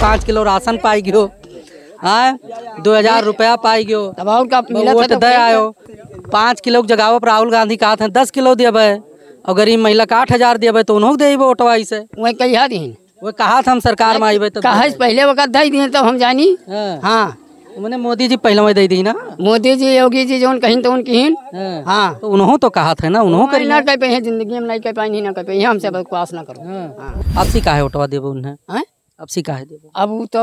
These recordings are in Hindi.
पाँच किलो राशन पाई गयो है दो हजार रुपया पाई गयो दे आयो पाँच किलो के जगह राहुल गांधी कहा था दस किलो देवे और गरीब महिला का आठ हजार देवे तो उन्होंने दे वोटवा से वही कहिया दिन वो कहा था हम सरकार में आई तो कहा पहले वक्त दे दिए तब तो हम जानी हाँ मैंने हाँ। मोदी जी पहले दे दी ना मोदी जी योगी जी जो कहीं तो उनकी हाँ।, हाँ तो उन्होंने तो कहा था ना उन्होंने कर जिंदगी में नहीं कह पाई नहीं ना कह पाई हमसे बकवास ना करो हाँ। आपसी कहा है उठवा देवे उन्हें अब से दे अब तो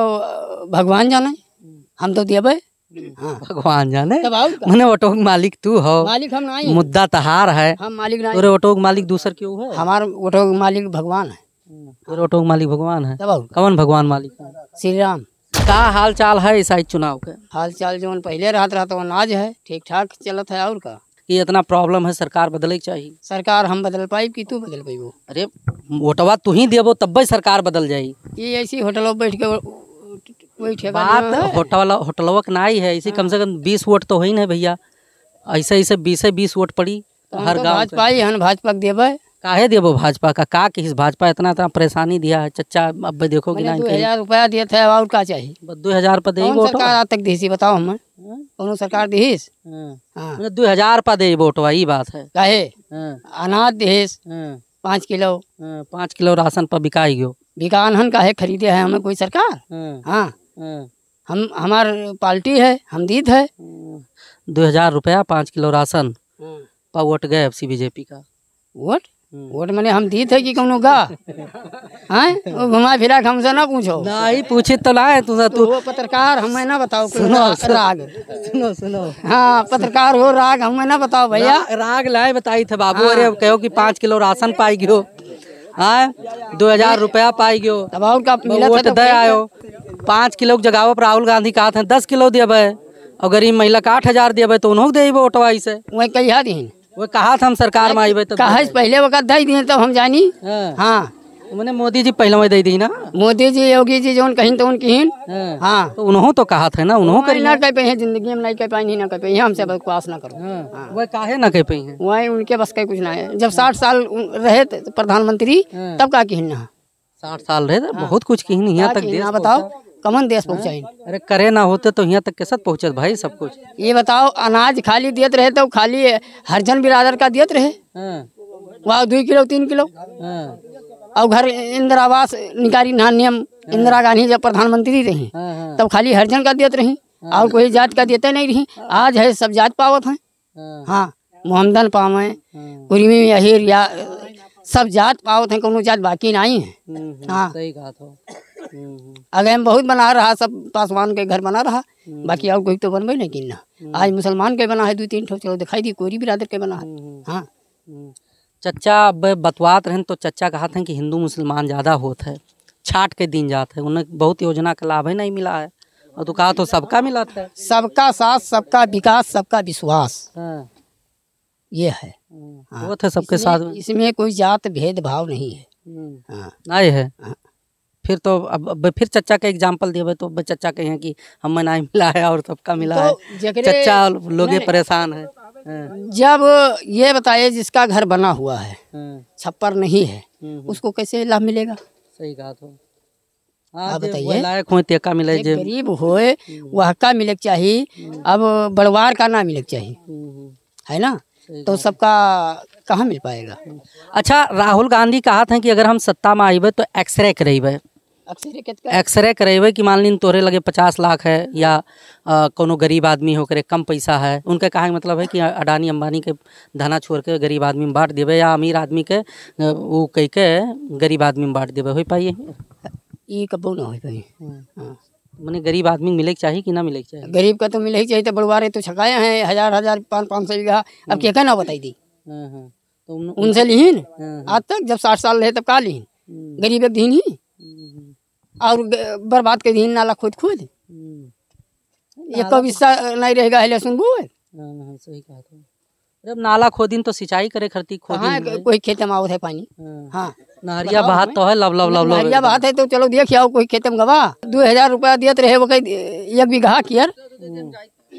भगवान जाने हम्म। हम तो देवे हम्म। हाँ। भगवान जाने तो। मैंने ऑटो मालिक तू हो मालिक हम नहीं मुद्दा तहार है हम मालिक नहीं तोरे ऑटो के मालिक दूसर क्यों है हमारे ऑटो मालिक भगवान है हम्म। तोरे ऑटो मालिक भगवान है तो। कौन भगवान मालिक श्री राम का हाल चाल है इस चुनाव के हाल चाल जो पहले रहते रहता अनाज है ठीक ठाक चलत है और का कि इतना प्रॉब्लम है सरकार बदले के चाहिए सरकार हम बदल पाई कि तू बदल पाई वो अरे वोटवा तू ही देबो तब सरकार बदल जाई ये ऐसी होटलों बैठ के बात होटल होटलवा के ना ही है इसी कम से कम बीस वोट तो हो ही नहीं भैया ऐसे ऐसे बीस बीस वोट पड़ी तो हर तो गाँव भाजपा ही भाजपा के देवे काहे दे वो भाजपा का का किस भाजपा इतना इतना परेशानी दिया है चच्चा अब देखोगे ना दो हजार रुपया दिए थे और का चाहिए दो हजार पर वोट सरकार आज तक दीसी बताओ हमें हाँ। कौन सरकार दीस हाँ। हाँ। मतलब दो हजार पर दे वोट वही बात है काहे अनाज दीस पाँच किलो पाँच किलो राशन पर बिकाई गयो बिका हन काहे खरीदे है हमें कोई सरकार हाँ हम हमार पार्टी है हम दीद है दो हजार रुपया पाँच किलो राशन पर वोट गए सी बीजेपी का वोट वोट तो मैंने हम दी थे कि कौनों का हैं घुमा फिरा के हमसे ना पूछो नहीं पूछे तो ना तू तो वो पत्रकार हमें ना बताओ सुनो राग सुनो सुनो हाँ पत्रकार हो राग हमें ना बताओ भैया राग लाए बताई थे बाबू हाँ। अरे कहो कि पाँच किलो राशन पाई गयो हाँ दो हजार रुपया पाई गयो तब का वोट दे आयो पाँच किलो के जगह पर राहुल गांधी कहा था दस किलो देवे और गरीब महिला का आठ हजार देवे तो उन्होंने दे वोट वाई से वही कहिया दीन वो कहा था हम सरकार में आई तो कहा पहले वक्त दे दिए तो हम जानी हाँ मैंने हाँ। मोदी जी पहले में दे दी ना मोदी जी योगी जी जो कहीं तो उनकी हाँ तो उन्होंने तो कहा था ना उन्होंने करी ना कह पे हैं जिंदगी में नहीं कह पाई ना कह पाई हमसे बकवास ना करो हाँ। हाँ। वो वह ना कह पाई हैं वही उनके बस कहीं कुछ ना है जब साठ साल रहे तो प्रधानमंत्री तब का कहना साठ साल रहे बहुत कुछ कहीं नहीं यहाँ तक बताओ कमन देश हाँ। पहुँचाई अरे करे ना होते तो यहाँ तक कैसे पहुँचे भाई सब कुछ ये बताओ अनाज खाली दियत रहे तो खाली हरजन बिरादर का दियत रहे वहाँ दो किलो तीन किलो और हाँ। घर इंदिरा आवास निकारी ना नियम हाँ। इंदिरा गांधी जब प्रधानमंत्री रही तब खाली हरजन का देते रही और कोई जात का देते नहीं रही आज है सब जात पावत हैं हाँ मोहम्मदन पावे कुरीमी अहिर या सब जात पावत हैं कोनो जात बाकी नहीं है हम्म, हम्म, हाँ सही कहा तो। हम्म। हम बहुत बना रहा सब पासवान तो के घर बना रहा हम्म। बाकी और कोई तो बनबे नहीं ना हम्म। आज मुसलमान के बना है दो तीन ठो चलो दिखाई दी कोरी बिरादर के बना है हाँ चचा बतवात रहन तो चचा कहा था कि हिंदू मुसलमान ज़्यादा होता है छाट के दिन जाते हैं उन्हें बहुत योजना का लाभ ही नहीं मिला है और तो कहा तो सबका मिला था सबका साथ सबका विकास सबका विश्वास हाँ। ये है वो था हाँ। सबके साथ इसमें कोई जात भेदभाव नहीं है हाँ। नहीं है फिर तो अब, फिर चचा का एग्जाम्पल दे तो चचा कहे की कि हम मनाए मिला है और सबका मिला तो है चचा लोगे परेशान है जब ये बताए जिसका घर बना हुआ है हाँ। छप्पर नहीं है हम्म, हम्म। उसको कैसे लाभ मिलेगा सही कहा तो हाँ, हाँ, बताइए हो मिले जे गरीब होए हम्म। वह का मिले चाहिए अब बड़वार का ना मिले चाहिए है ना तो सबका कहाँ मिल पाएगा अच्छा राहुल गांधी कहा था कि अगर हम सत्ता में आईबे तो एक्सरे करेब एक्सरे करेबे कि मान लीन तोहरे लगे पचास लाख है या कोनो गरीब आदमी होकर कम पैसा है उनके कहे मतलब है कि अडानी अंबानी के धना छोड़ के गरीब आदमी में बांट देवे या अमीर आदमी के वो कह के गरीब आदमी में बांट देवे हो पाइए ये ना हो पाई हम्म। मैंने गरीब आदमी मिले के चाहिए कि ना मिले के चाहिए गरीब का तो मिले ही चाहिए तो रहे तो छकाए हैं हजार हजार पाँच पाँच सौ बीघा अब क्या ना बताई दी हम्म, हम्म। तो उनसे लिहीन आज तक जब साठ साल रहे तब का लिहीन गरीब एक दिन ही और बर्बाद कर दी नाला खोद खोद हम्म। ये तो कभी नहीं रहेगा हेले सुनबू हाँ, सही कहा तो। जब नाला खोदिन तो सिंचाई करे खरती खोदिन हाँ, कोई खेत में आवत है पानी हाँ, हाँ। नहरिया बहात तो है लब लब लब नहरिया बहात है तो चलो देख आओ कोई खेत में गवा दो हजार रुपया दिए रहे वो कहीं एक बीघा की यार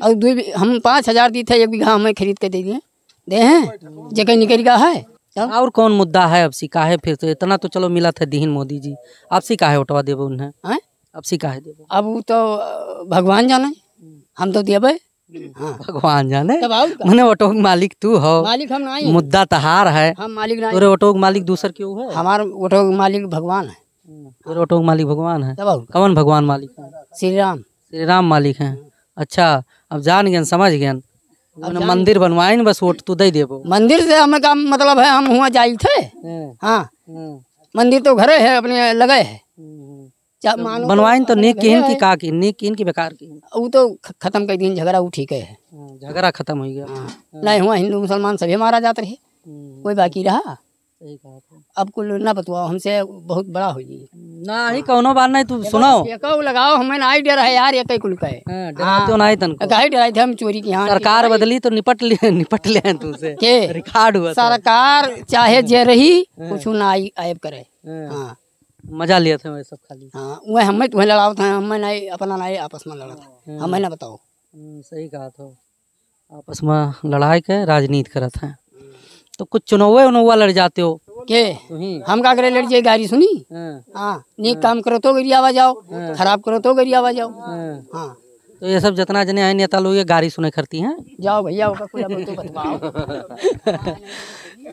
और दो हम पाँच हजार दी थे एक बीघा हमें खरीद के दे दिए दे हैं जगह निकल गया है क्या और कौन मुद्दा है अब सिका है फिर तो इतना तो चलो मिला था दीन मोदी जी अब सिका है उठवा देवे उन्हें अब सिका है देवे अब तो भगवान जाने हम्म। हम तो देवे हम्म। हाँ। भगवान जाने तो। मैंने ऑटो मालिक तू हो मालिक हम नहीं मुद्दा तहार तो है हम मालिक नहीं तेरे ऑटो मालिक दूसर क्यों है हमारे ऑटो मालिक भगवान है हम्म। तेरे ऑटो मालिक भगवान है कौन भगवान मालिक श्री राम श्री राम मालिक है हाँ। अच्छा अब जान गए समझ गए मंदिर बनवाए ना बस वोट तू तो दे देबो मंदिर से हमें का मतलब है हम हुआ जाए थे हाँ।, हाँ।, हाँ मंदिर तो घरे है अपने लगे है हाँ। बनवाइन तो, तो नेक केहन की का की नेक केहन की बेकार की वो तो खत्म कर दिन झगड़ा वो ठीक है झगड़ा खत्म हो गया नहीं हुआ हिंदू मुसलमान सभी मारा जाते रहे हम्म। कोई बाकी रहा अब कुल ना बतवाओ हमसे बहुत बड़ा हो गई नहीं हाँ। कोनो बात नहीं तू सुनाओ एको लगाओ हमें ना डर है यार हाँ, एक कुल का है हाँ। तो नहीं तन काहे तो डराई थे हम चोरी की हां सरकार बदली तो निपट ले निपट ले तू से के रिकॉर्ड हुआ सरकार चाहे जे रही कुछ ना आई आयब करे हां मजा लिया थे सब खाली हां वो हमें तुम्हें लड़ाओ था हमें नहीं अपना नहीं आपस में लड़ा था हमें ना बताओ हम्म, सही कहा था आपस में लड़ाई के राजनीति करा था हम्म। तो कुछ चुनाव उनवा लड़ जाते हो के हम का करे लड़ जाए गाड़ी सुनी हाँ, हाँ नीक काम करो तो गरी आवाज आओ हाँ। खराब करो तो गरी आवाज आओ हाँ।, हाँ तो ये सब जितना जने आए नेता लोग ये गाड़ी सुने करती हैं जाओ भैया